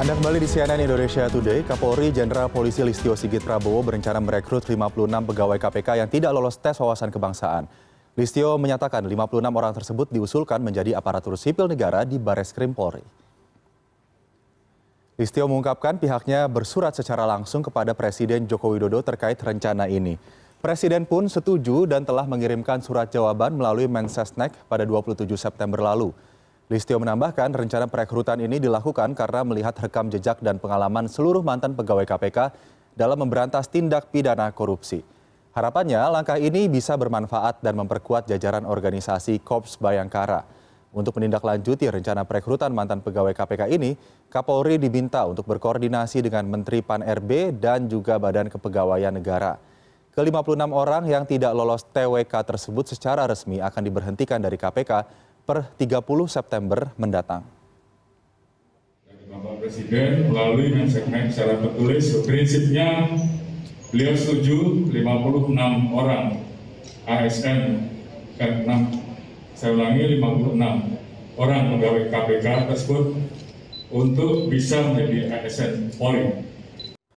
Anda kembali di CNN Indonesia Today, Kapolri Jenderal Polisi Listio Sigit Prabowo berencana merekrut 56 pegawai KPK yang tidak lolos tes wawasan kebangsaan. Listio menyatakan 56 orang tersebut diusulkan menjadi aparatur sipil negara di Bareskrim Polri. Listio mengungkapkan pihaknya bersurat secara langsung kepada Presiden Joko Widodo terkait rencana ini. Presiden pun setuju dan telah mengirimkan surat jawaban melalui Mensesnek pada 27 September lalu. Listio menambahkan rencana perekrutan ini dilakukan karena melihat rekam jejak dan pengalaman seluruh mantan pegawai KPK dalam memberantas tindak pidana korupsi. Harapannya langkah ini bisa bermanfaat dan memperkuat jajaran organisasi Kops Bayangkara. Untuk menindaklanjuti rencana perekrutan mantan pegawai KPK ini, Kapolri diminta untuk berkoordinasi dengan Menteri Pan-RB dan juga Badan Kepegawaian Negara. Ke-56 orang yang tidak lolos TWK tersebut secara resmi akan diberhentikan dari KPK per 30 September mendatang. Bapak Presiden melalui mensesnek secara tertulis prinsipnya beliau setuju 56 orang ASN karena 6, saya ulangi 56 orang pegawai KPK tersebut untuk bisa menjadi ASN Polri